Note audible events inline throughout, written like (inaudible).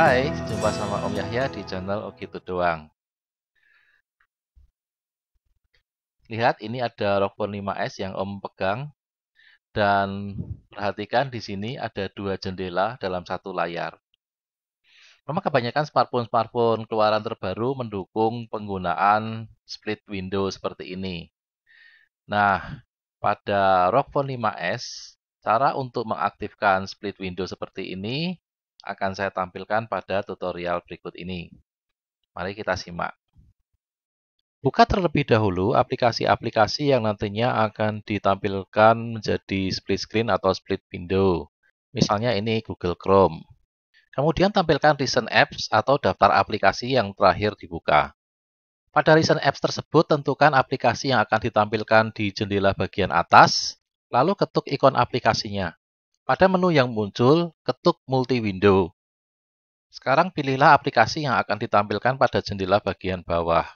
Hai, jumpa sama Om Yahya di channel Oke Itu Doang. Lihat, ini ada Rockfon 5S yang Om pegang. Dan perhatikan di sini ada dua jendela dalam satu layar. Memang kebanyakan smartphone-smartphone keluaran terbaru mendukung penggunaan split window seperti ini. Nah, pada Rockfon 5S, cara untuk mengaktifkan split window seperti ini akan saya tampilkan pada tutorial berikut ini. Mari kita simak. Buka terlebih dahulu aplikasi-aplikasi yang nantinya akan ditampilkan menjadi split screen atau split window. Misalnya ini Google Chrome. Kemudian tampilkan Recent Apps atau daftar aplikasi yang terakhir dibuka. Pada Recent Apps tersebut, tentukan aplikasi yang akan ditampilkan di jendela bagian atas, lalu ketuk ikon aplikasinya. Pada menu yang muncul, ketuk multi-window. Sekarang pilihlah aplikasi yang akan ditampilkan pada jendela bagian bawah.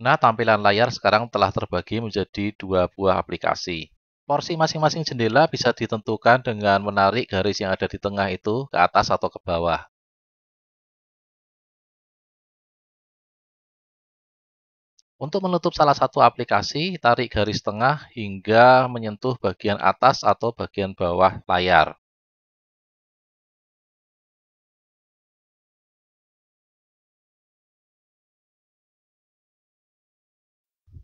Nah, tampilan layar sekarang telah terbagi menjadi dua buah aplikasi. Porsi masing-masing jendela bisa ditentukan dengan menarik garis yang ada di tengah itu ke atas atau ke bawah. Untuk menutup salah satu aplikasi, tarik garis tengah hingga menyentuh bagian atas atau bagian bawah layar.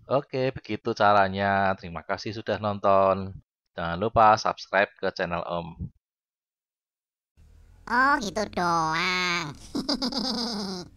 Oke, begitu caranya. Terima kasih sudah nonton. Jangan lupa subscribe ke channel Om. Oh, gitu doang. (laughs)